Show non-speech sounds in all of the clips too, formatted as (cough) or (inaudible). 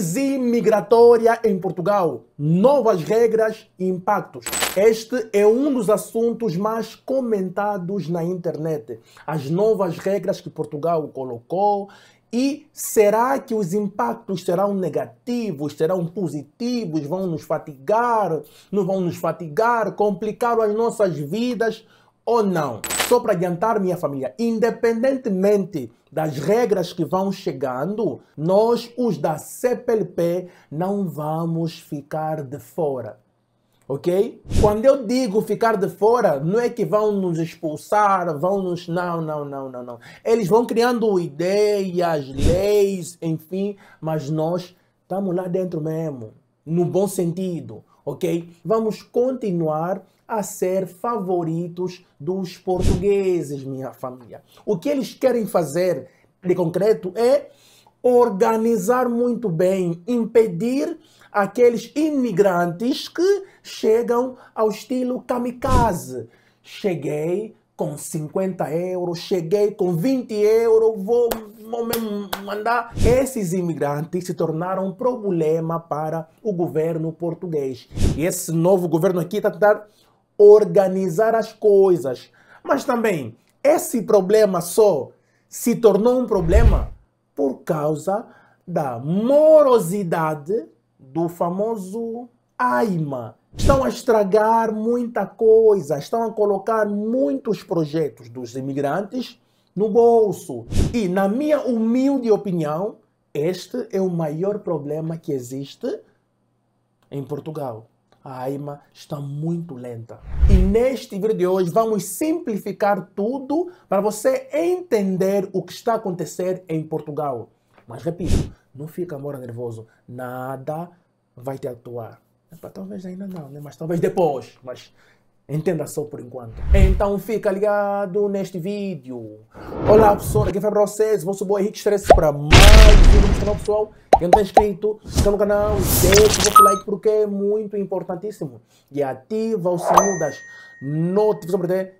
crise migratória em Portugal. Novas regras e impactos. Este é um dos assuntos mais comentados na internet. As novas regras que Portugal colocou e será que os impactos serão negativos, serão positivos, vão nos fatigar, não vão nos fatigar, complicar as nossas vidas ou não? só para adiantar minha família, independentemente das regras que vão chegando, nós, os da CPLP, não vamos ficar de fora. Ok? Quando eu digo ficar de fora, não é que vão nos expulsar, vão nos. Não, não, não, não, não. Eles vão criando ideias, leis, enfim, mas nós estamos lá dentro mesmo, no bom sentido, ok? Vamos continuar a ser favoritos dos portugueses, minha família. O que eles querem fazer de concreto é organizar muito bem, impedir aqueles imigrantes que chegam ao estilo kamikaze. Cheguei com 50 euros, cheguei com 20 euros, vou, vou mandar. Esses imigrantes se tornaram um problema para o governo português. E esse novo governo aqui está a tá organizar as coisas. Mas também, esse problema só se tornou um problema por causa da morosidade do famoso AIMA. Estão a estragar muita coisa, estão a colocar muitos projetos dos imigrantes no bolso. E, na minha humilde opinião, este é o maior problema que existe em Portugal a AIMA está muito lenta. E neste vídeo de hoje vamos simplificar tudo para você entender o que está acontecendo em Portugal. Mas repito, não fica amor nervoso, nada vai te atuar. Epa, talvez ainda não, né? mas talvez depois. Mas Entenda só por enquanto. Então fica ligado neste vídeo. Olá pessoal, aqui é para vocês, vosso boy Henrique Stress para mais um vídeo do canal pessoal. Quem não está inscrito, está no canal, deixa o seu like porque é muito importantíssimo. E ativa o sininho das notificações para ter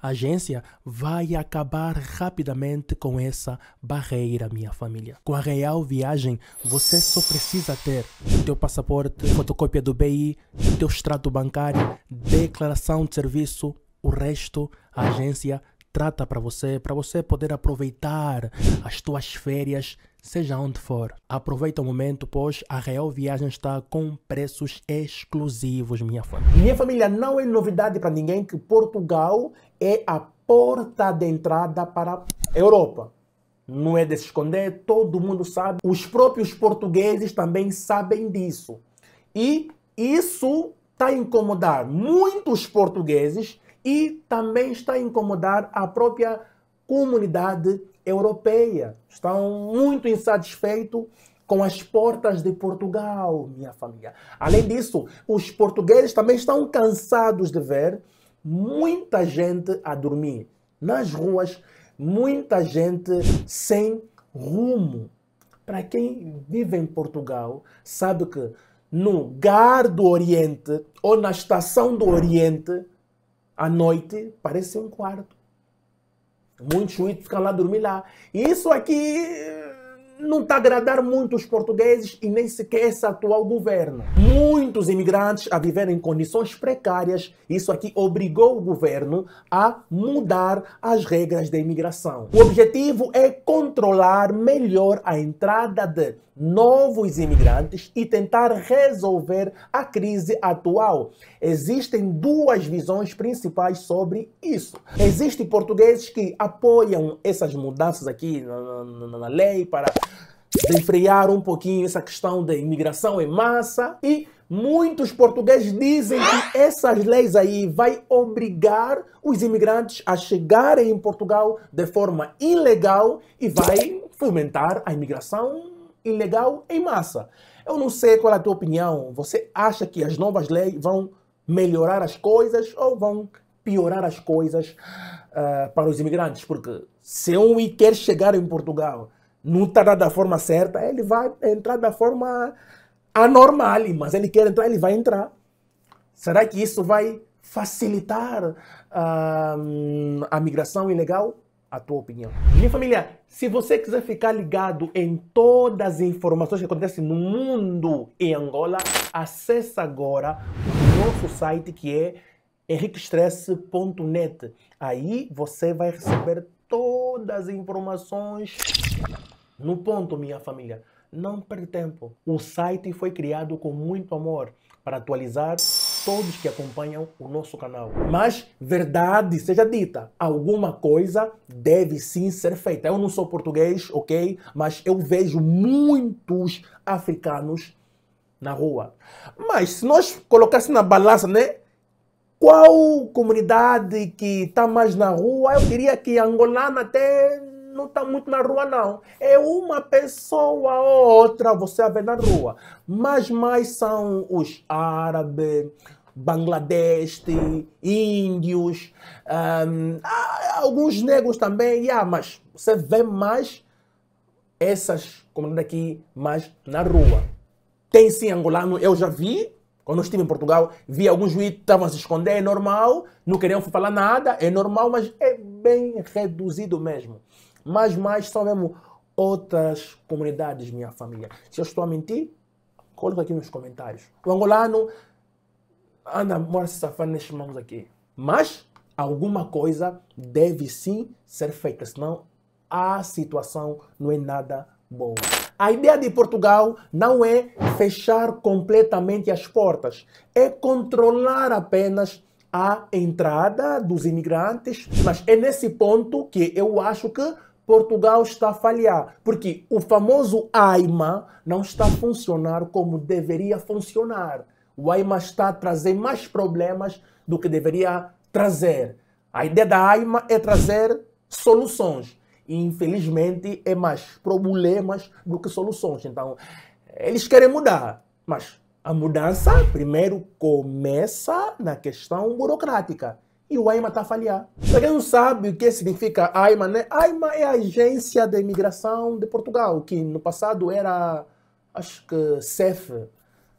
a agência vai acabar rapidamente com essa barreira, minha família. Com a Real Viagem, você só precisa ter o teu passaporte, fotocópia do BI, o teu extrato bancário, declaração de serviço, o resto a agência trata para você, para você poder aproveitar as tuas férias, seja onde for. Aproveita o momento, pois a Real Viagem está com preços exclusivos, minha família. Minha família, não é novidade para ninguém que Portugal é a porta de entrada para a Europa. Não é de se esconder, todo mundo sabe. Os próprios portugueses também sabem disso. E isso está a incomodar muitos portugueses e também está a incomodar a própria comunidade europeia. Estão muito insatisfeitos com as portas de Portugal, minha família. Além disso, os portugueses também estão cansados de ver muita gente a dormir nas ruas, muita gente sem rumo. Para quem vive em Portugal, sabe que no Gar do Oriente ou na Estação do Oriente, à noite parece um quarto. Muitos juízes ficam lá dormir lá. isso aqui não está a agradar muito os portugueses e nem sequer esse atual governo. Muitos imigrantes a viver em condições precárias, isso aqui obrigou o governo a mudar as regras da imigração. O objetivo é controlar melhor a entrada de novos imigrantes e tentar resolver a crise atual. Existem duas visões principais sobre isso. Existem portugueses que apoiam essas mudanças aqui na, na, na lei para de frear um pouquinho essa questão da imigração em massa e muitos portugueses dizem que essas leis aí vai obrigar os imigrantes a chegarem em Portugal de forma ilegal e vai fomentar a imigração ilegal em massa. Eu não sei qual é a tua opinião. Você acha que as novas leis vão melhorar as coisas ou vão piorar as coisas uh, para os imigrantes? Porque se um quer chegar em Portugal não está da forma certa, ele vai entrar da forma anormal, mas ele quer entrar, ele vai entrar. Será que isso vai facilitar uh, a migração ilegal? A tua opinião. Minha família, se você quiser ficar ligado em todas as informações que acontecem no mundo em Angola, acesse agora o nosso site que é henriquestresse.net. Aí você vai receber todas as informações no ponto, minha família, não perde tempo. O site foi criado com muito amor para atualizar todos que acompanham o nosso canal. Mas, verdade seja dita, alguma coisa deve sim ser feita. Eu não sou português, ok? Mas eu vejo muitos africanos na rua. Mas, se nós colocássemos na balança, né? Qual comunidade que está mais na rua? Eu diria que angolana até não está muito na rua, não. É uma pessoa ou outra você a vê na rua. Mas mais são os árabes, Bangladesh, índios, um, alguns negros também, yeah, mas você vê mais essas comunidades aqui mais na rua. Tem sim angolano, eu já vi, quando eu estive em Portugal, vi alguns juízes que estavam a se esconder, é normal, não queriam falar nada, é normal, mas é bem reduzido mesmo mas mais são mesmo outras comunidades, minha família. Se eu estou a mentir, coloca aqui nos comentários. O angolano anda, mora se safando nestes mãos aqui. Mas alguma coisa deve sim ser feita, senão a situação não é nada boa. A ideia de Portugal não é fechar completamente as portas, é controlar apenas a entrada dos imigrantes, mas é nesse ponto que eu acho que Portugal está a falhar, porque o famoso AIMA não está a funcionar como deveria funcionar. O AIMA está a trazer mais problemas do que deveria trazer. A ideia da AIMA é trazer soluções. E, infelizmente, é mais problemas do que soluções. Então, eles querem mudar, mas a mudança primeiro começa na questão burocrática e o AIMA está a falhar. Para quem não sabe o que significa AIMA, né? AIMA é a Agência de Imigração de Portugal, que no passado era, acho que, CEF,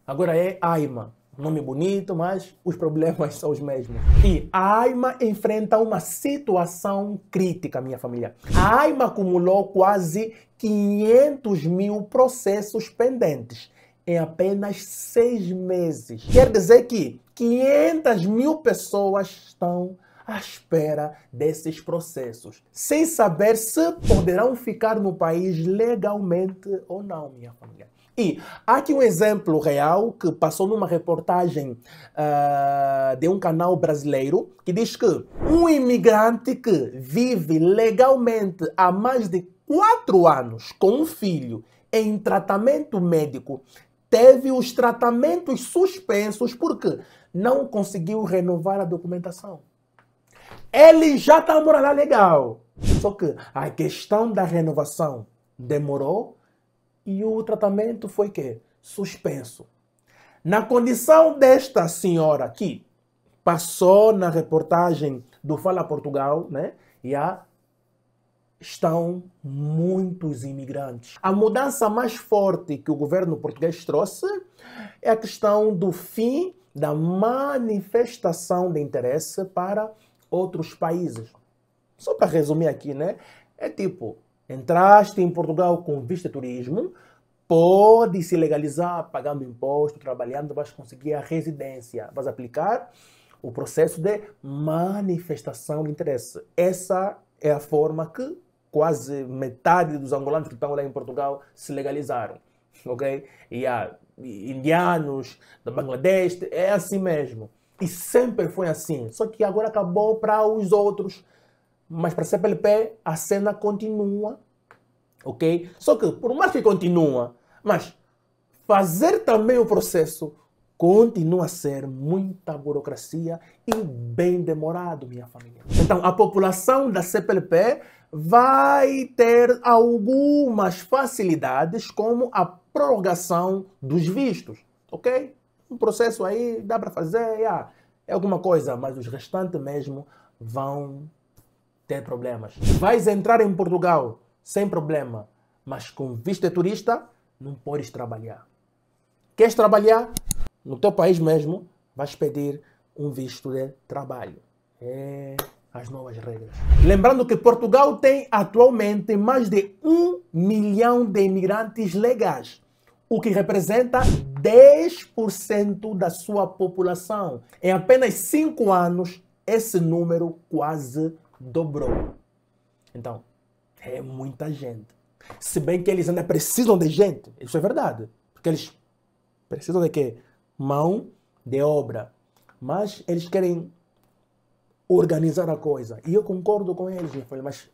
agora é AIMA. Nome bonito, mas os problemas (laughs) são os mesmos. E a AIMA enfrenta uma situação crítica, minha família. A AIMA acumulou quase 500 mil processos pendentes em apenas seis meses. Quer dizer que 500 mil pessoas estão à espera desses processos, sem saber se poderão ficar no país legalmente ou não, minha família. E há aqui um exemplo real que passou numa reportagem uh, de um canal brasileiro que diz que um imigrante que vive legalmente há mais de quatro anos com um filho em tratamento médico teve os tratamentos suspensos porque não conseguiu renovar a documentação. Ele já está morando lá legal. Só que a questão da renovação demorou e o tratamento foi que suspenso. Na condição desta senhora aqui, passou na reportagem do Fala Portugal, né? E a estão muitos imigrantes. A mudança mais forte que o governo português trouxe é a questão do fim da manifestação de interesse para outros países. Só para resumir aqui, né? É tipo, entraste em Portugal com visto de turismo, pode se legalizar pagando imposto, trabalhando, vais conseguir a residência, vais aplicar o processo de manifestação de interesse. Essa é a forma que quase metade dos angolanos que estão lá em Portugal se legalizaram. Ok? E há indianos da Bangladesh, é assim mesmo. E sempre foi assim. Só que agora acabou para os outros. Mas para a CPLP a cena continua. Ok? Só que por mais que continua, mas fazer também o processo continua a ser muita burocracia e bem demorado, minha família. Então, a população da CPLP vai ter algumas facilidades, como a prorrogação dos vistos, ok? Um processo aí dá para fazer, yeah, é alguma coisa, mas os restantes mesmo vão ter problemas. Vais entrar em Portugal sem problema, mas com visto de turista, não podes trabalhar. Queres trabalhar? no teu país mesmo, vais pedir um visto de trabalho. É as novas regras. Lembrando que Portugal tem atualmente mais de um milhão de imigrantes legais, o que representa 10% da sua população. Em apenas 5 anos, esse número quase dobrou. Então, é muita gente. Se bem que eles ainda precisam de gente, isso é verdade. Porque eles precisam de quê? mão de obra. Mas eles querem organizar a coisa. E eu concordo com eles, mas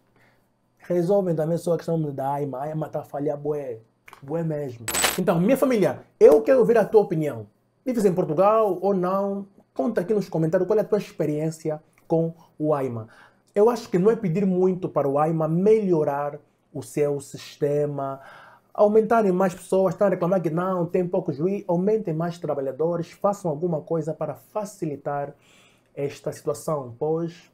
resolvem também só a questão da AIMA. A AIMA está falhando, bué, bué mesmo. Então, minha família, eu quero ouvir a tua opinião. Vives em Portugal ou não? Conta aqui nos comentários qual é a tua experiência com o AIMA. Eu acho que não é pedir muito para o AIMA melhorar o seu sistema, aumentarem mais pessoas, estão a reclamar que não, tem pouco juiz, aumentem mais trabalhadores, façam alguma coisa para facilitar esta situação, pois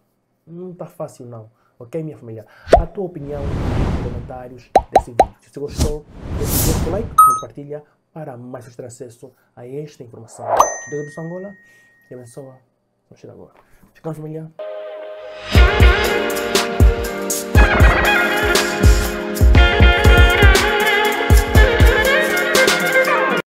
não está fácil não, ok minha família? A tua opinião nos comentários desse vídeo. Se gostou, deixa o seu like, compartilha para mais ter acesso a esta informação. Deus abençoe Angola e abençoa no Chile agora. Ficamos família.